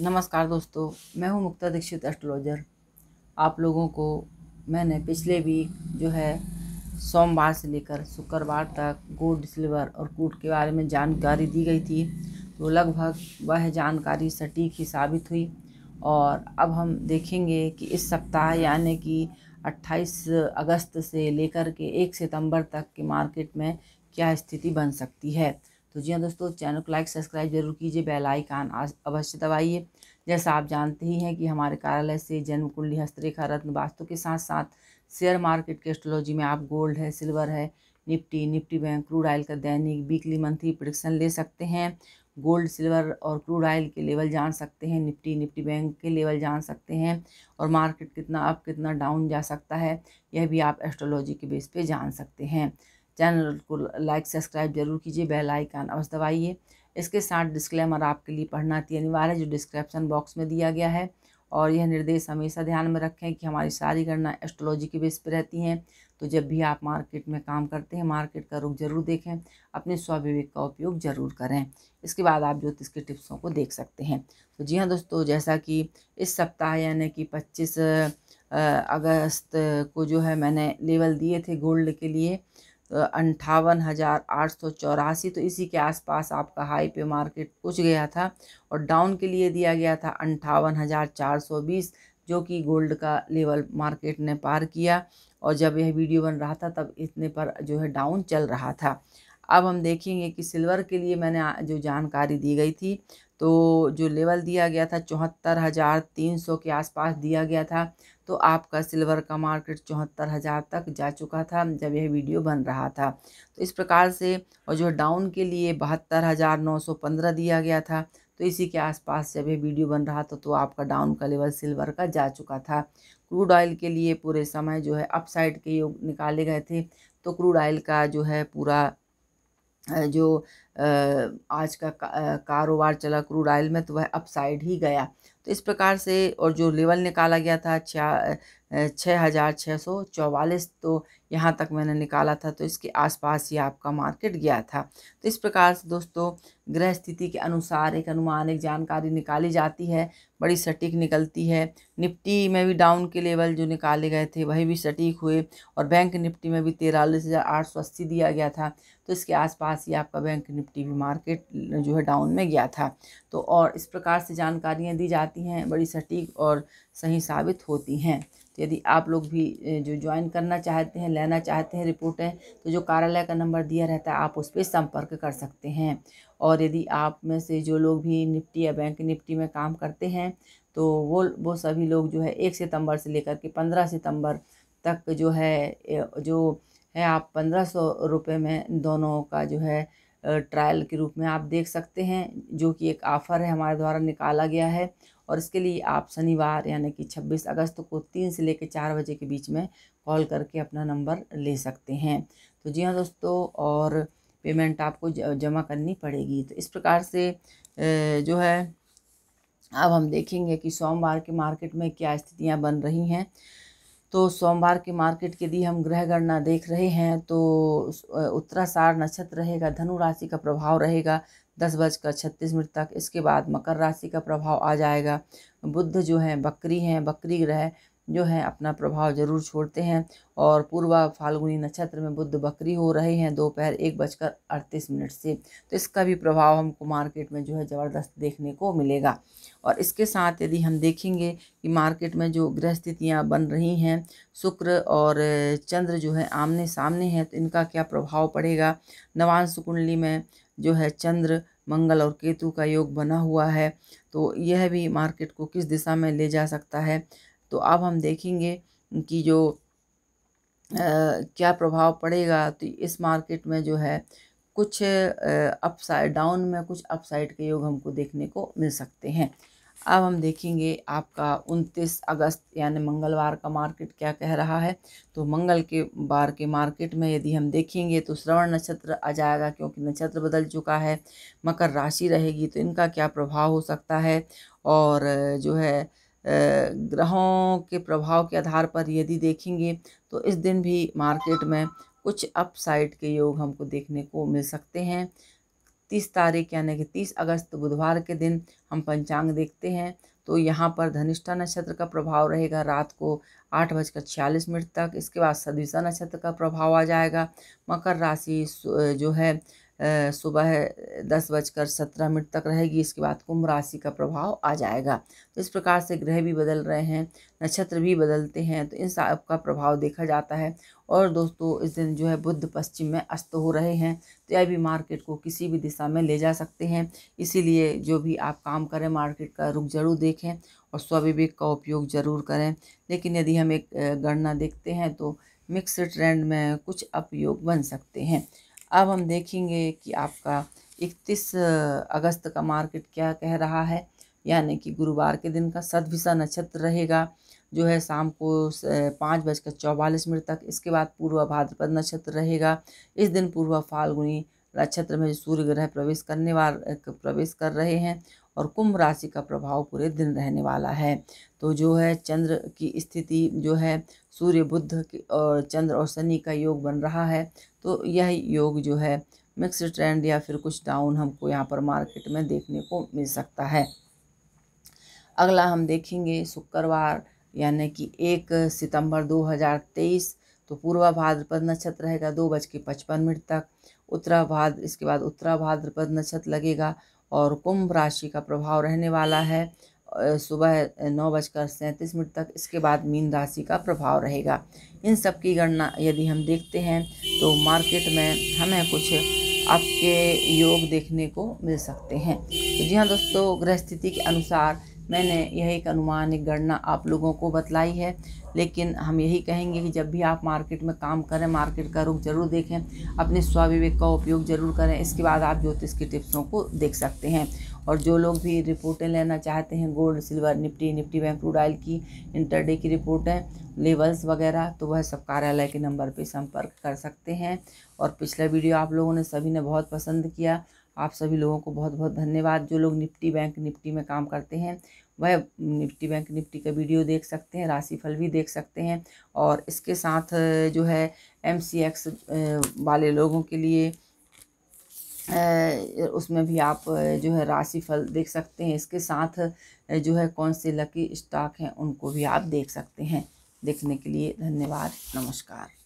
नमस्कार दोस्तों मैं हूं मुक्ता दीक्षित एस्ट्रोलॉजर आप लोगों को मैंने पिछले वीक जो है सोमवार से लेकर शुक्रवार तक गोल्ड सिल्वर और कूट के बारे में जानकारी दी गई थी तो लगभग वह जानकारी सटीक ही साबित हुई और अब हम देखेंगे कि इस सप्ताह यानी कि 28 अगस्त से लेकर के 1 सितंबर तक के मार्केट में क्या स्थिति बन सकती है तो जी हाँ दोस्तों चैनल को लाइक सब्सक्राइब जरूर कीजिए बेल आइकान अवश्य दबाइए जैसा आप जानते ही हैं कि हमारे कार्यालय से जन्म कुंडली हस्तरेखा रत्न वास्तु के साथ साथ शेयर मार्केट के एस्ट्रोलॉजी में आप गोल्ड है सिल्वर है Nifty Nifty bank crude oil का दैनिक वीकली मंथली प्रोडिक्शन ले सकते हैं गोल्ड सिल्वर और क्रूड ऑयल के लेवल जान सकते हैं निफ्टी निफ्टी बैंक के लेवल जान सकते हैं और मार्केट कितना अप कितना डाउन जा सकता है यह भी आप एस्ट्रोलॉजी के बेस पे जान सकते हैं चैनल को लाइक सब्सक्राइब जरूर कीजिए बेल आइकान अवश्य दबाइए इसके साथ डिस्क्लेमर आपके लिए पढ़ना अति अनिवार्य है जो डिस्क्रिप्शन बॉक्स में दिया गया है और यह निर्देश हमेशा ध्यान में रखें कि हमारी सारी गणना एस्ट्रोलॉजी के बेस पर रहती हैं तो जब भी आप मार्केट में काम करते हैं मार्केट का रुख जरूर देखें अपने स्वाविवेक का उपयोग जरूर करें इसके बाद आप ज्योतिष के टिप्सों को देख सकते हैं तो जी हाँ दोस्तों जैसा कि इस सप्ताह यानी कि पच्चीस अगस्त को जो है मैंने लेवल दिए थे गोल्ड के लिए अंठावन हज़ार आठ सौ चौरासी तो इसी के आसपास आपका हाई पे मार्केट कुछ गया था और डाउन के लिए दिया गया था अंठावन हज़ार चार सौ बीस जो कि गोल्ड का लेवल मार्केट ने पार किया और जब यह वीडियो बन रहा था तब इतने पर जो है डाउन चल रहा था अब हम देखेंगे कि सिल्वर के लिए मैंने जो जानकारी दी गई थी तो जो लेवल दिया गया था चौहत्तर हज़ार तीन सौ के आसपास दिया गया था तो आपका सिल्वर का मार्केट चौहत्तर हज़ार तक जा चुका था जब यह वीडियो बन रहा था तो इस प्रकार से और जो डाउन के लिए बहत्तर हज़ार नौ सौ पंद्रह दिया गया था तो इसी के आसपास जब यह वीडियो बन रहा था तो आपका डाउन का लेवल सिल्वर का जा चुका था क्रूड ऑयल के लिए पूरे समय जो है अपसाइड के योग निकाले गए थे तो क्रूड ऑयल का जो है पूरा जो आज का कारोबार चला क्रूड ऑयल में तो वह अपसाइड ही गया तो इस प्रकार से और जो लेवल निकाला गया था छः हज़ार छः सौ चौवालीस तो यहाँ तक मैंने निकाला था तो इसके आसपास ही आपका मार्केट गया था तो इस प्रकार से दोस्तों ग्रह स्थिति के अनुसार एक अनुमान एक जानकारी निकाली जाती है बड़ी सटीक निकलती है निफ्टी में भी डाउन के लेवल जो निकाले गए थे वही भी सटीक हुए और बैंक निफ्टी में भी तेरालीस हज़ार आठ सौ अस्सी दिया गया था तो इसके आसपास ही आपका बैंक निफ्टी निफ्टी भी मार्केट जो है डाउन में गया था तो और इस प्रकार से जानकारियाँ दी जाती हैं बड़ी सटीक और सही साबित होती हैं तो यदि आप लोग भी जो ज्वाइन करना चाहते हैं लेना चाहते हैं रिपोर्टें तो जो कार्यालय का नंबर दिया रहता है आप उस पर संपर्क कर सकते हैं और यदि आप में से जो लोग भी निफ्टी या बैंक निफ्टी में काम करते हैं तो वो वो सभी लोग जो है एक सितंबर से लेकर के पंद्रह सितंबर तक जो है जो है आप पंद्रह सौ रुपये में दोनों का जो है ट्रायल के रूप में आप देख सकते हैं जो कि एक ऑफ़र है हमारे द्वारा निकाला गया है और इसके लिए आप शनिवार यानी कि 26 अगस्त को तीन से लेकर चार बजे के बीच में कॉल करके अपना नंबर ले सकते हैं तो जी हाँ दोस्तों और पेमेंट आपको जमा करनी पड़ेगी तो इस प्रकार से जो है अब हम देखेंगे कि सोमवार के मार्केट में क्या स्थितियाँ बन रही हैं तो सोमवार के मार्केट के यदि हम ग्रह गणना देख रहे हैं तो उत्तरासार नक्षत्र रहेगा धनु राशि का प्रभाव रहेगा दस बजकर छत्तीस मिनट तक इसके बाद मकर राशि का प्रभाव आ जाएगा बुद्ध जो हैं बकरी हैं बकरी ग्रह जो है अपना प्रभाव जरूर छोड़ते हैं और पूर्वा फाल्गुनी नक्षत्र में बुद्ध बकरी हो रहे हैं दोपहर एक बजकर अड़तीस मिनट से तो इसका भी प्रभाव हमको मार्केट में जो है ज़बरदस्त देखने को मिलेगा और इसके साथ यदि हम देखेंगे कि मार्केट में जो ग्रह स्थितियाँ बन रही हैं शुक्र और चंद्र जो है आमने सामने हैं तो इनका क्या प्रभाव पड़ेगा नवांश कुंडली में जो है चंद्र मंगल और केतु का योग बना हुआ है तो यह भी मार्केट को किस दिशा में ले जा सकता है तो अब हम देखेंगे कि जो आ, क्या प्रभाव पड़ेगा तो इस मार्केट में जो है कुछ अपसाइड डाउन में कुछ अपसाइड के योग हमको देखने को मिल सकते हैं अब हम देखेंगे आपका 29 अगस्त यानी मंगलवार का मार्केट क्या कह रहा है तो मंगल के बार के मार्केट में यदि हम देखेंगे तो श्रवण नक्षत्र आ जाएगा क्योंकि नक्षत्र बदल चुका है मकर राशि रहेगी तो इनका क्या प्रभाव हो सकता है और जो है ग्रहों के प्रभाव के आधार पर यदि देखेंगे तो इस दिन भी मार्केट में कुछ अपसाइड के योग हमको देखने को मिल सकते हैं तीस तारीख यानी कि तीस अगस्त बुधवार के दिन हम पंचांग देखते हैं तो यहाँ पर धनिष्ठा नक्षत्र का प्रभाव रहेगा रात को आठ बजकर छियालीस मिनट तक इसके बाद सदविशा नक्षत्र का प्रभाव आ जाएगा मकर राशि जो है सुबह दस बजकर सत्रह मिनट तक रहेगी इसके बाद कुंभ राशि का प्रभाव आ जाएगा तो इस प्रकार से ग्रह भी बदल रहे हैं नक्षत्र भी बदलते हैं तो इन सब का प्रभाव देखा जाता है और दोस्तों इस दिन जो है बुद्ध पश्चिम में अस्त हो रहे हैं तो यह भी मार्केट को किसी भी दिशा में ले जा सकते हैं इसीलिए जो भी आप काम करें मार्केट का रुख जरूर देखें और स्वविवेक का उपयोग ज़रूर करें लेकिन यदि हम एक गणना देखते हैं तो मिक्स ट्रेंड में कुछ अपयोग बन सकते हैं अब हम देखेंगे कि आपका 31 अगस्त का मार्केट क्या कह रहा है यानी कि गुरुवार के दिन का सदभिसा नक्षत्र रहेगा जो है शाम को पाँच बजकर चौवालीस मिनट तक इसके बाद पूर्वा भाद्रपद नक्षत्र रहेगा इस दिन पूर्वा फाल्गुनी नक्षत्र में सूर्य ग्रह प्रवेश करने वाल प्रवेश कर रहे हैं और कुंभ राशि का प्रभाव पूरे दिन रहने वाला है तो जो है चंद्र की स्थिति जो है सूर्य बुद्ध और चंद्र और शनि का योग बन रहा है तो यह योग जो है मिक्स ट्रेंड या फिर कुछ डाउन हमको यहाँ पर मार्केट में देखने को मिल सकता है अगला हम देखेंगे शुक्रवार यानी कि एक सितंबर 2023 तो पूर्वा भाद्रपद नक्षत्र रहेगा दो बज के पचपन मिनट तक उत्तरा भाद्र इसके बाद उत्तरा भाद्रपद नक्षत्र लगेगा और कुंभ राशि का प्रभाव रहने वाला है सुबह नौ बजकर सैंतीस मिनट तक इसके बाद मीन राशि का प्रभाव रहेगा इन सब की गणना यदि हम देखते हैं तो मार्केट में हमें कुछ आपके योग देखने को मिल सकते हैं तो जी हाँ दोस्तों ग्रह स्थिति के अनुसार मैंने यह एक अनुमान एक गणना आप लोगों को बतलाई है लेकिन हम यही कहेंगे कि जब भी आप मार्केट में काम करें मार्केट का रुख जरूर देखें अपने स्वाविवेक का उपयोग जरूर करें इसके बाद आप ज्योतिष की टिप्सों को देख सकते हैं और जो लोग भी रिपोर्टें लेना चाहते हैं gold silver Nifty Nifty bank रूडाइल की इंटरडे की रिपोर्टें लेवल्स वगैरह तो वह सब कार्यालय के नंबर पर संपर्क कर सकते हैं और पिछला वीडियो आप लोगों ने सभी ने बहुत पसंद किया आप सभी लोगों को बहुत बहुत धन्यवाद जो लोग निफ्टी बैंक निफ्टी में काम करते हैं वह निफ्टी बैंक निफ्टी का वीडियो देख सकते हैं राशिफल भी देख सकते हैं और इसके साथ जो है एम वाले लोगों के लिए उसमें भी आप जो है राशि फल देख सकते हैं इसके साथ जो है कौन से लकी स्टॉक हैं उनको भी आप देख सकते हैं देखने के लिए धन्यवाद नमस्कार